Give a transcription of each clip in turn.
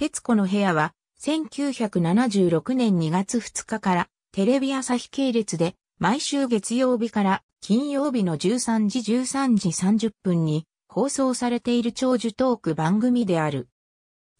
徹子の部屋は、1976年2月2日から、テレビ朝日系列で、毎週月曜日から金曜日の13時13時30分に、放送されている長寿トーク番組である。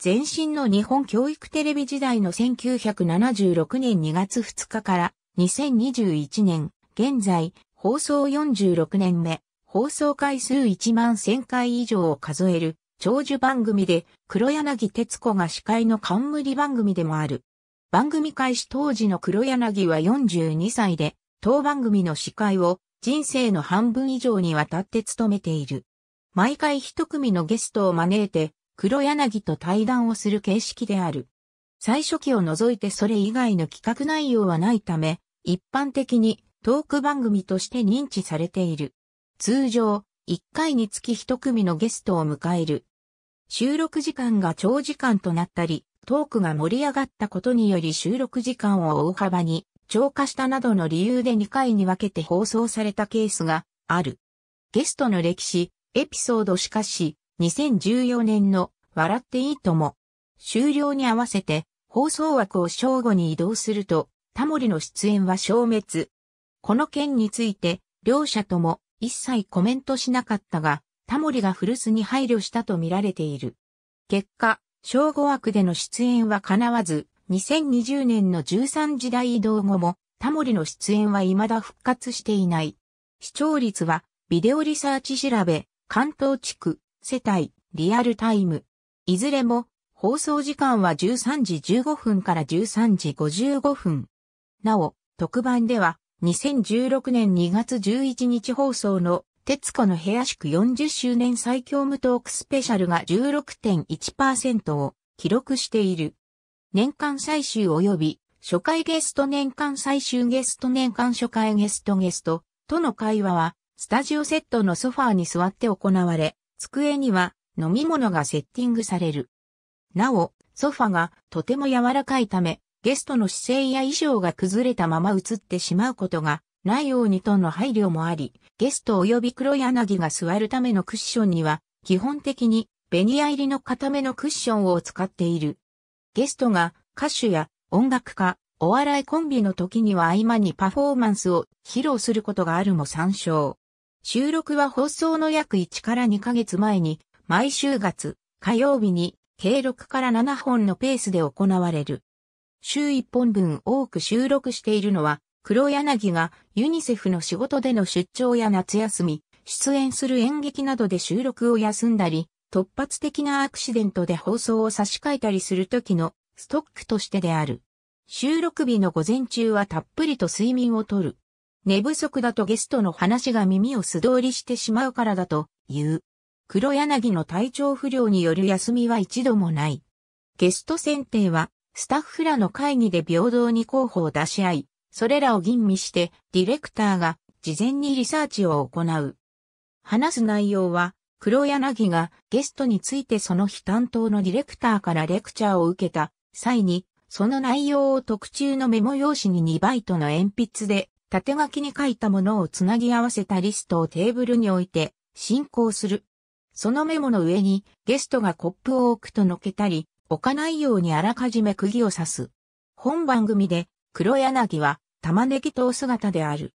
前身の日本教育テレビ時代の1976年2月2日から2021年、現在、放送46年目、放送回数1万1000回以上を数える長寿番組で黒柳徹子が司会の冠番組でもある。番組開始当時の黒柳は42歳で、当番組の司会を人生の半分以上にわたって務めている。毎回一組のゲストを招いて、黒柳と対談をする形式である。最初期を除いてそれ以外の企画内容はないため、一般的にトーク番組として認知されている。通常、1回につき1組のゲストを迎える。収録時間が長時間となったり、トークが盛り上がったことにより収録時間を大幅に超過したなどの理由で2回に分けて放送されたケースがある。ゲストの歴史、エピソードしかし、2014年の笑っていいとも、終了に合わせて放送枠を正午に移動すると、タモリの出演は消滅。この件について、両者とも一切コメントしなかったが、タモリが古巣に配慮したと見られている。結果、正午枠での出演は叶わず、2020年の13時代移動後も、タモリの出演は未だ復活していない。視聴率は、ビデオリサーチ調べ、関東地区、世帯、リアルタイム。いずれも、放送時間は13時15分から13時55分。なお、特番では、2016年2月11日放送の、徹子の部屋宿40周年最強無トークスペシャルが16.1%を記録している。年間最終及び、初回ゲスト年間最終ゲスト年間初回ゲストゲストとの会話は、スタジオセットのソファーに座って行われ、机には飲み物がセッティングされる。なお、ソファがとても柔らかいため、ゲストの姿勢や衣装が崩れたまま映ってしまうことがないようにとの配慮もあり、ゲスト及び黒柳が座るためのクッションには、基本的にベニヤ入りの固めのクッションを使っている。ゲストが歌手や音楽家、お笑いコンビの時には合間にパフォーマンスを披露することがあるも参照。収録は放送の約1から2ヶ月前に、毎週月、火曜日に、計6から7本のペースで行われる。週一本分多く収録しているのは、黒柳がユニセフの仕事での出張や夏休み、出演する演劇などで収録を休んだり、突発的なアクシデントで放送を差し替えたりする時のストックとしてである。収録日の午前中はたっぷりと睡眠をとる。寝不足だとゲストの話が耳を素通りしてしまうからだという。黒柳の体調不良による休みは一度もない。ゲスト選定はスタッフらの会議で平等に候補を出し合い、それらを吟味してディレクターが事前にリサーチを行う。話す内容は、黒柳がゲストについてその日担当のディレクターからレクチャーを受けた際に、その内容を特注のメモ用紙に2バイトの鉛筆で縦書きに書いたものをつなぎ合わせたリストをテーブルに置いて進行する。そのメモの上にゲストがコップを置くとのけたり、置かないようにあらかじめ釘を刺す。本番組で黒柳は玉ねぎお姿である。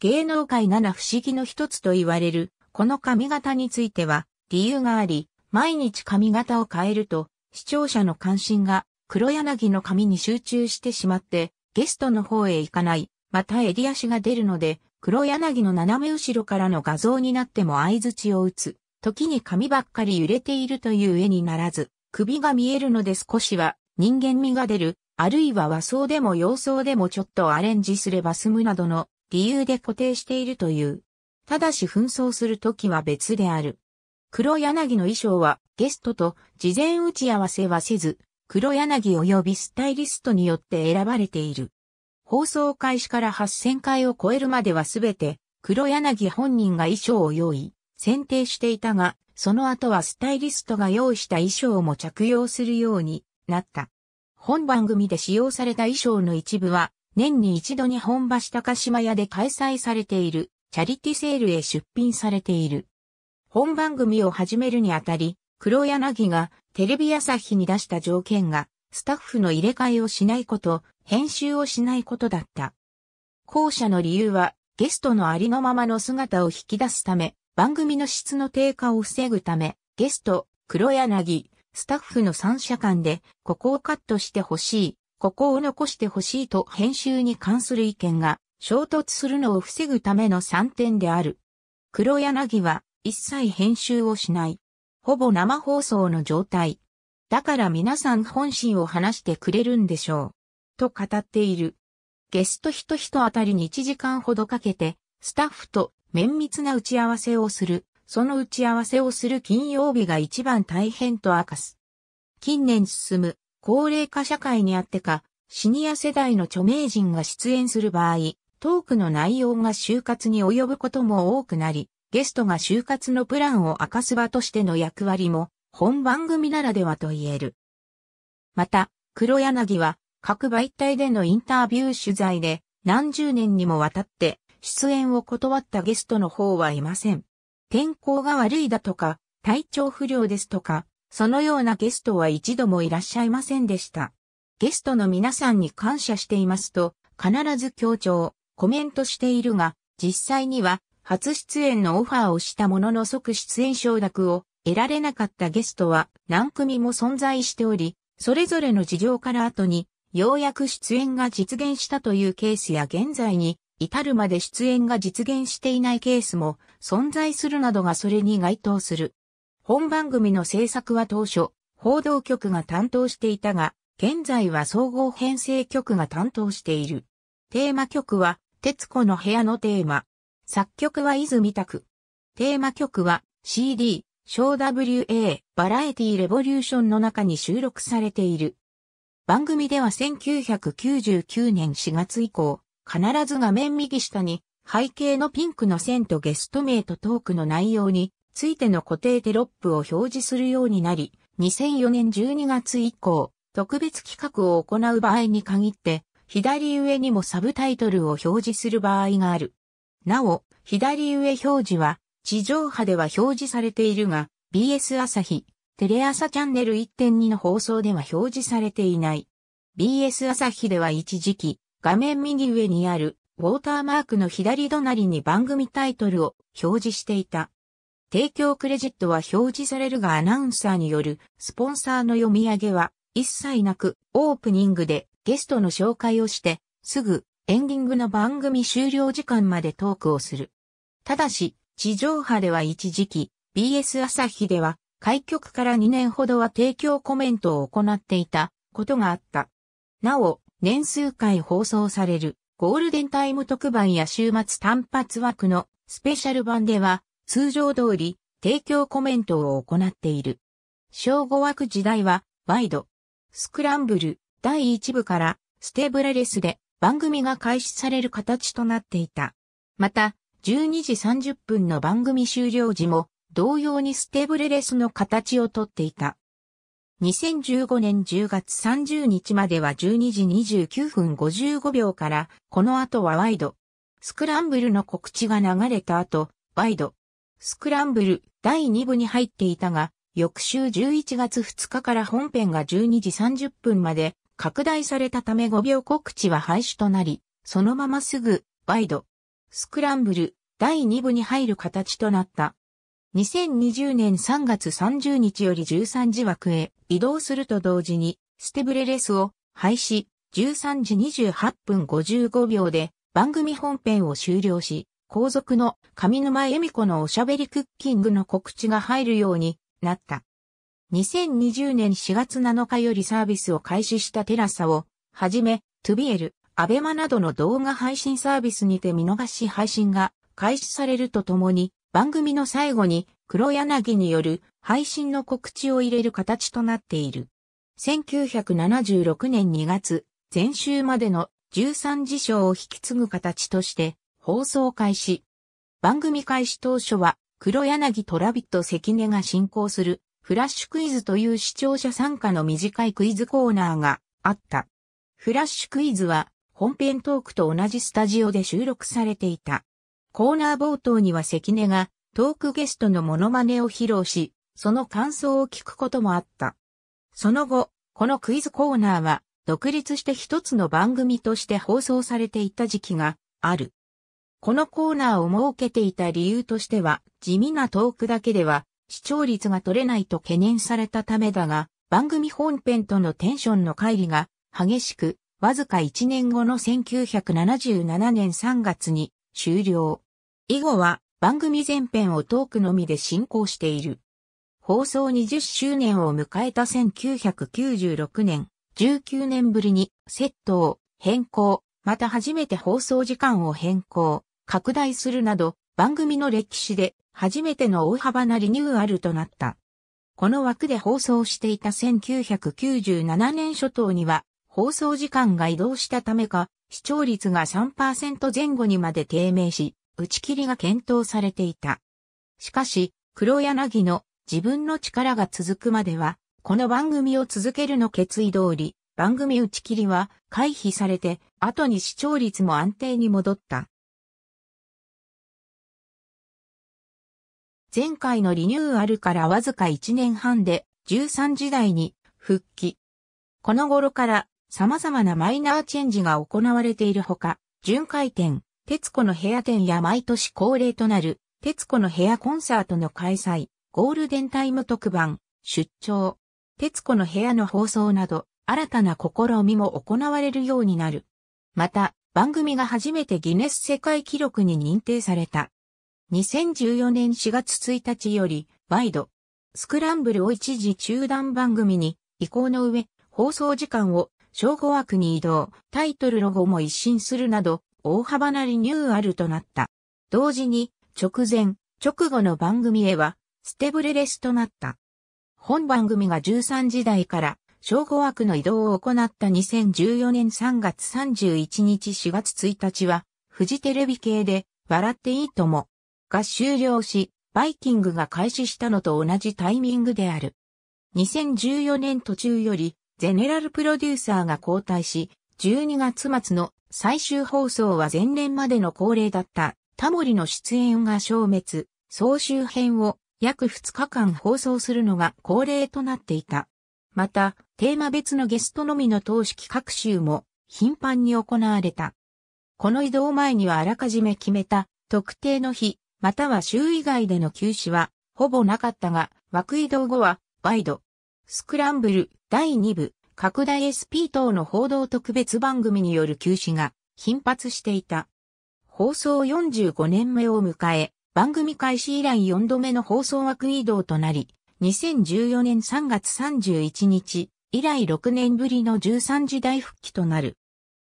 芸能界七不思議の一つと言われる、この髪型については理由があり、毎日髪型を変えると視聴者の関心が黒柳の髪に集中してしまってゲストの方へ行かない、また襟足が出るので黒柳の斜め後ろからの画像になっても相槌を打つ、時に髪ばっかり揺れているという絵にならず、首が見えるので少しは人間味が出る、あるいは和装でも洋装でもちょっとアレンジすれば済むなどの理由で固定しているという。ただし紛争するときは別である。黒柳の衣装はゲストと事前打ち合わせはせず、黒柳及びスタイリストによって選ばれている。放送開始から8000回を超えるまではすべて黒柳本人が衣装を用意、選定していたが、その後はスタイリストが用意した衣装も着用するようになった。本番組で使用された衣装の一部は、年に一度に本橋高島屋で開催されている、チャリティセールへ出品されている。本番組を始めるにあたり、黒柳がテレビ朝日に出した条件が、スタッフの入れ替えをしないこと、編集をしないことだった。後者の理由は、ゲストのありのままの姿を引き出すため、番組の質の低下を防ぐため、ゲスト、黒柳、スタッフの三者間で、ここをカットしてほしい、ここを残してほしいと編集に関する意見が衝突するのを防ぐための3点である。黒柳は一切編集をしない。ほぼ生放送の状態。だから皆さん本心を話してくれるんでしょう。と語っている。ゲスト人人あたりに1時間ほどかけて、スタッフと綿密な打ち合わせをする。その打ち合わせをする金曜日が一番大変と明かす。近年進む高齢化社会にあってか、シニア世代の著名人が出演する場合、トークの内容が就活に及ぶことも多くなり、ゲストが就活のプランを明かす場としての役割も、本番組ならではと言える。また、黒柳は、各媒体でのインタビュー取材で、何十年にもわたって、出演を断ったゲストの方はいません。天候が悪いだとか、体調不良ですとか、そのようなゲストは一度もいらっしゃいませんでした。ゲストの皆さんに感謝していますと、必ず強調、コメントしているが、実際には、初出演のオファーをしたものの即出演承諾を得られなかったゲストは何組も存在しており、それぞれの事情から後に、ようやく出演が実現したというケースや現在に至るまで出演が実現していないケースも存在するなどがそれに該当する。本番組の制作は当初、報道局が担当していたが、現在は総合編成局が担当している。テーマ曲は、徹子の部屋のテーマ。作曲は泉拓。テーマ曲は CD、小 WA、バラエティレボリューションの中に収録されている。番組では1999年4月以降、必ず画面右下に背景のピンクの線とゲスト名とトークの内容についての固定テロップを表示するようになり、2004年12月以降、特別企画を行う場合に限って、左上にもサブタイトルを表示する場合がある。なお、左上表示は、地上波では表示されているが、BS 朝日、テレ朝チャンネル1.2の放送では表示されていない。BS 朝日では一時期、画面右上にある、ウォーターマークの左隣に番組タイトルを表示していた。提供クレジットは表示されるがアナウンサーによるスポンサーの読み上げは一切なくオープニングでゲストの紹介をしてすぐエンディングの番組終了時間までトークをする。ただし地上波では一時期 BS 朝日では開局から2年ほどは提供コメントを行っていたことがあった。なお年数回放送されるゴールデンタイム特番や週末単発枠のスペシャル版では通常通り提供コメントを行っている。小5枠時代はワイド、スクランブル第1部からステブレレスで番組が開始される形となっていた。また、12時30分の番組終了時も同様にステブレレスの形をとっていた。2015年10月30日までは12時29分55秒から、この後はワイド。スクランブルの告知が流れた後、ワイド。スクランブル第2部に入っていたが、翌週11月2日から本編が12時30分まで拡大されたため5秒告知は廃止となり、そのまますぐ、ワイド。スクランブル第2部に入る形となった。2020年3月30日より13時枠へ移動すると同時に、ステブレレスを廃止、13時28分55秒で番組本編を終了し、後続の上沼恵美子のおしゃべりクッキングの告知が入るようになった。2020年4月7日よりサービスを開始したテラサを、はじめ、トゥビエル、アベマなどの動画配信サービスにて見逃し配信が開始されるとともに、番組の最後に黒柳による配信の告知を入れる形となっている。1976年2月、前週までの13事象を引き継ぐ形として放送開始。番組開始当初は黒柳とラビット関根が進行するフラッシュクイズという視聴者参加の短いクイズコーナーがあった。フラッシュクイズは本編トークと同じスタジオで収録されていた。コーナー冒頭には関根がトークゲストのモノマネを披露し、その感想を聞くこともあった。その後、このクイズコーナーは独立して一つの番組として放送されていた時期がある。このコーナーを設けていた理由としては、地味なトークだけでは視聴率が取れないと懸念されたためだが、番組本編とのテンションの乖離が激しく、わずか1年後の1977年3月に終了。以後は番組全編をトークのみで進行している。放送20周年を迎えた1996年、19年ぶりにセットを変更、また初めて放送時間を変更、拡大するなど、番組の歴史で初めての大幅なリニューアルとなった。この枠で放送していた1997年初頭には、放送時間が移動したためか、視聴率が3%前後にまで低迷し、打ち切りが検討されていた。しかし、黒柳の自分の力が続くまでは、この番組を続けるの決意通り、番組打ち切りは回避されて、後に視聴率も安定に戻った。前回のリニューアルからわずか1年半で13時台に復帰。この頃から様々なマイナーチェンジが行われているほか、巡回展、徹子の部屋展や毎年恒例となる、徹子の部屋コンサートの開催、ゴールデンタイム特番、出張、徹子の部屋の放送など、新たな試みも行われるようになる。また、番組が初めてギネス世界記録に認定された。2014年4月1日より、ワイド、スクランブルを一時中断番組に、移行の上、放送時間を、正午枠に移動、タイトルロゴも一新するなど、大幅なリニューアルとなった。同時に、直前、直後の番組へは、ステブレレスとなった。本番組が13時台から、正午枠の移動を行った2014年3月31日4月1日は、フジテレビ系で、笑っていいとも、が終了し、バイキングが開始したのと同じタイミングである。2014年途中より、ゼネラルプロデューサーが交代し、12月末の最終放送は前年までの恒例だったタモリの出演が消滅、総集編を約2日間放送するのが恒例となっていた。また、テーマ別のゲストのみの投資企画集も頻繁に行われた。この移動前にはあらかじめ決めた特定の日、または週以外での休止はほぼなかったが、枠移動後はワイド、スクランブル第2部、拡大 SP 等の報道特別番組による休止が頻発していた。放送45年目を迎え、番組開始以来4度目の放送枠移動となり、2014年3月31日以来6年ぶりの13時台復帰となる。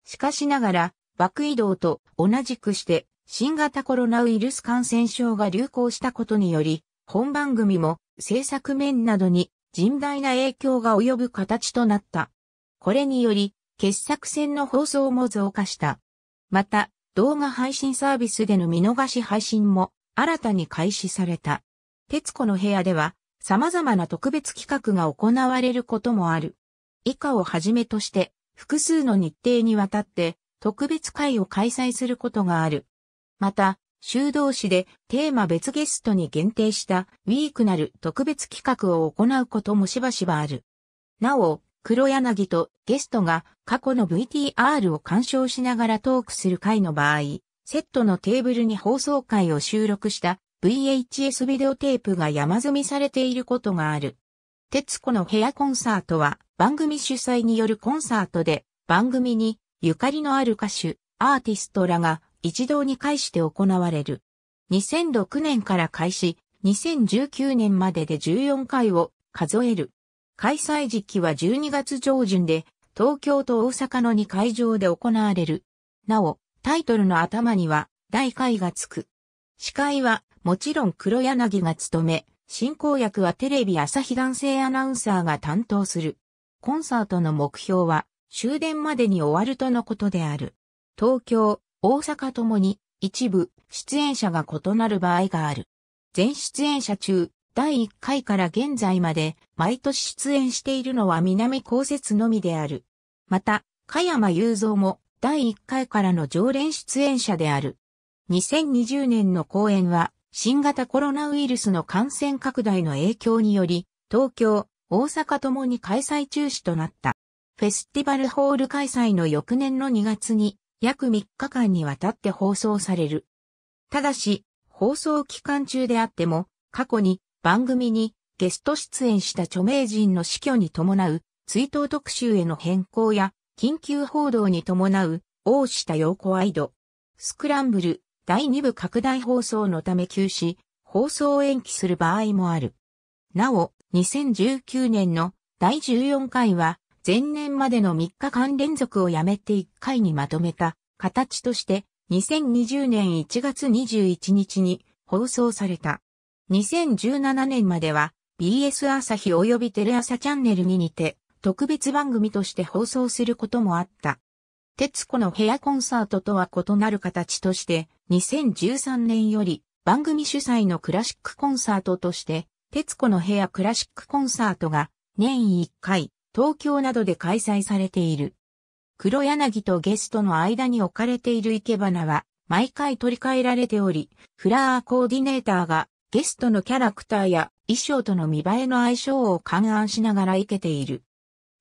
しかしながら、枠移動と同じくして新型コロナウイルス感染症が流行したことにより、本番組も制作面などに甚大な影響が及ぶ形となった。これにより、傑作戦の放送も増加した。また、動画配信サービスでの見逃し配信も新たに開始された。徹子の部屋では様々な特別企画が行われることもある。以下をはじめとして複数の日程にわたって特別会を開催することがある。また、修道士でテーマ別ゲストに限定したウィークなる特別企画を行うこともしばしばある。なお、黒柳とゲストが過去の VTR を鑑賞しながらトークする回の場合、セットのテーブルに放送回を収録した VHS ビデオテープが山積みされていることがある。徹子の部屋コンサートは番組主催によるコンサートで番組にゆかりのある歌手、アーティストらが一堂に会して行われる。2006年から開始、2019年までで14回を数える。開催時期は12月上旬で、東京と大阪の2会場で行われる。なお、タイトルの頭には、大会がつく。司会は、もちろん黒柳が務め、進行役はテレビ朝日男性アナウンサーが担当する。コンサートの目標は、終電までに終わるとのことである。東京、大阪ともに一部出演者が異なる場合がある。全出演者中、第1回から現在まで毎年出演しているのは南高節のみである。また、加山雄三も第1回からの常連出演者である。2020年の公演は新型コロナウイルスの感染拡大の影響により、東京、大阪ともに開催中止となった。フェスティバルホール開催の翌年の2月に約3日間にわたって放送される。ただし、放送期間中であっても、過去に番組にゲスト出演した著名人の死去に伴う追悼特集への変更や緊急報道に伴う大下陽子ワイド。スクランブル第2部拡大放送のため休止、放送を延期する場合もある。なお、2019年の第14回は前年までの3日間連続をやめて1回にまとめた形として2020年1月21日に放送された。2017年までは BS 朝日及びテレ朝チャンネルに似て特別番組として放送することもあった。徹子の部屋コンサートとは異なる形として2013年より番組主催のクラシックコンサートとして徹子の部屋クラシックコンサートが年1回東京などで開催されている。黒柳とゲストの間に置かれている生け花は、毎回取り替えられており、フラワーコーディネーターがゲストのキャラクターや衣装との見栄えの相性を勘案しながら生けている。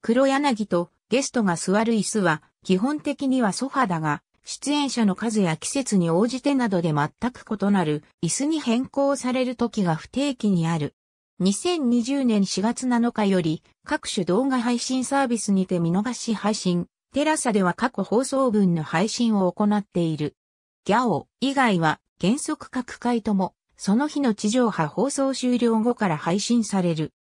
黒柳とゲストが座る椅子は基本的にはソファだが、出演者の数や季節に応じてなどで全く異なる椅子に変更される時が不定期にある。2020年4月7日より各種動画配信サービスにて見逃し配信、テラサでは過去放送分の配信を行っている。ギャオ以外は原則各回ともその日の地上波放送終了後から配信される。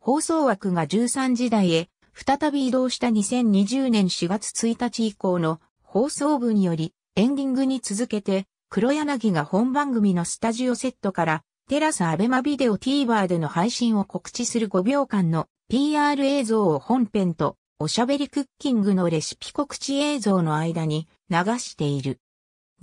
放送枠が13時台へ再び移動した2020年4月1日以降の放送分よりエンディングに続けて黒柳が本番組のスタジオセットからテラスアベマビデオ TVer での配信を告知する5秒間の PR 映像を本編とおしゃべりクッキングのレシピ告知映像の間に流している。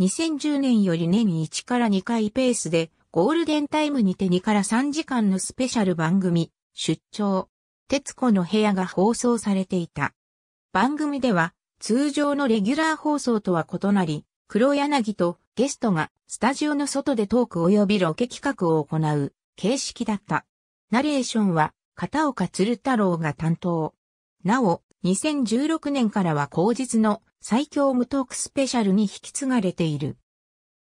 2010年より年1から2回ペースでゴールデンタイムにて2から3時間のスペシャル番組出張、徹子の部屋が放送されていた。番組では通常のレギュラー放送とは異なり、黒柳とゲストがスタジオの外でトーク及びロケ企画を行う形式だった。ナレーションは片岡鶴太郎が担当。なお、2016年からは後日の最強無トークスペシャルに引き継がれている。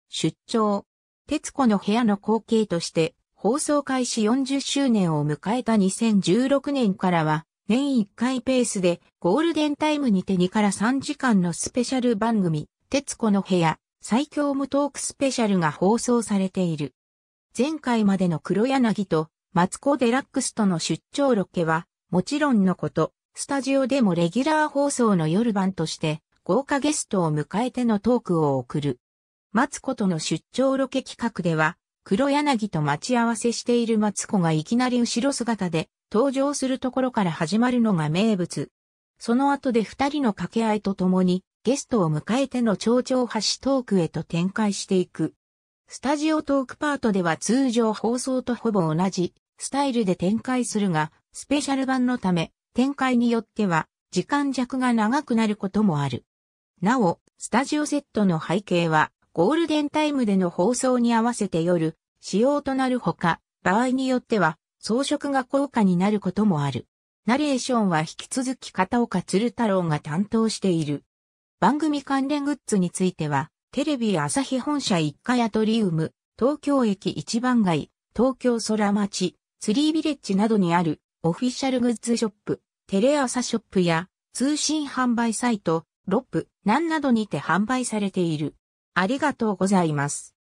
出張、徹子の部屋の後継として放送開始40周年を迎えた2016年からは年1回ペースでゴールデンタイムにて2から3時間のスペシャル番組、徹子の部屋、最強無トークスペシャルが放送されている。前回までの黒柳とマツコデラックスとの出張ロケは、もちろんのこと、スタジオでもレギュラー放送の夜版として、豪華ゲストを迎えてのトークを送る。マツコとの出張ロケ企画では、黒柳と待ち合わせしているマツコがいきなり後ろ姿で登場するところから始まるのが名物。その後で二人の掛け合いとともに、ゲストを迎えての頂上橋トークへと展開していく。スタジオトークパートでは通常放送とほぼ同じスタイルで展開するが、スペシャル版のため、展開によっては時間弱が長くなることもある。なお、スタジオセットの背景は、ゴールデンタイムでの放送に合わせて夜、仕様となるほか、場合によっては装飾が高価になることもある。ナレーションは引き続き片岡鶴太郎が担当している。番組関連グッズについては、テレビ朝日本社1階アトリウム、東京駅一番街、東京空町、ツリービレッジなどにあるオフィシャルグッズショップ、テレ朝ショップや通信販売サイト、ロップ、何などにて販売されている。ありがとうございます。